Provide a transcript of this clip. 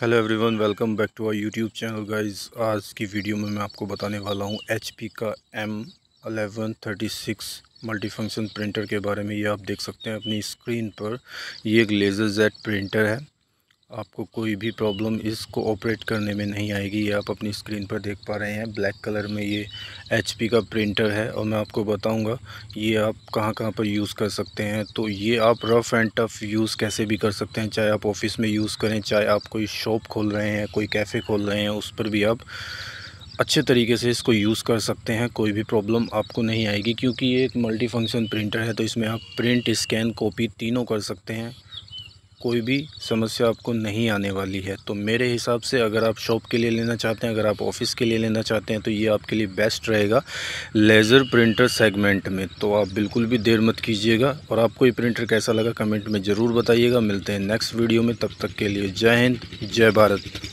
hello everyone welcome back to our YouTube channel guys आज की video में मैं आपको बताने वाला हूं एचपी का M eleven thirty six multifunction printer के बारे में ये आप देख सकते हैं अपनी स्क्रीन पर ये एक लेज़र जेट प्रिंटर है आपको कोई भी प्रॉब्लम इसको ऑपरेट करने में नहीं आएगी ये आप अपनी स्क्रीन पर देख पा रहे हैं ब्लैक कलर में ये एच का प्रिंटर है और मैं आपको बताऊंगा ये आप कहां कहां पर यूज़ कर सकते हैं तो ये आप रफ़ एंड टफ़ यूज़ कैसे भी कर सकते हैं चाहे आप ऑफिस में यूज़ करें चाहे आप कोई शॉप खोल रहे हैं कोई कैफ़े खोल रहे हैं उस पर भी आप अच्छे तरीके से इसको यूज़ कर सकते हैं कोई भी प्रॉब्लम आपको नहीं आएगी क्योंकि ये एक मल्टी फंक्शन प्रिंटर है तो इसमें आप प्रिंट स्कैन कॉपी तीनों कर सकते हैं कोई भी समस्या आपको नहीं आने वाली है तो मेरे हिसाब से अगर आप शॉप के लिए लेना चाहते हैं अगर आप ऑफिस के लिए लेना चाहते हैं तो ये आपके लिए बेस्ट रहेगा लेज़र प्रिंटर सेगमेंट में तो आप बिल्कुल भी देर मत कीजिएगा और आपको ये प्रिंटर कैसा लगा कमेंट में ज़रूर बताइएगा मिलते हैं नेक्स्ट वीडियो में तब तक के लिए जय हिंद जय भारत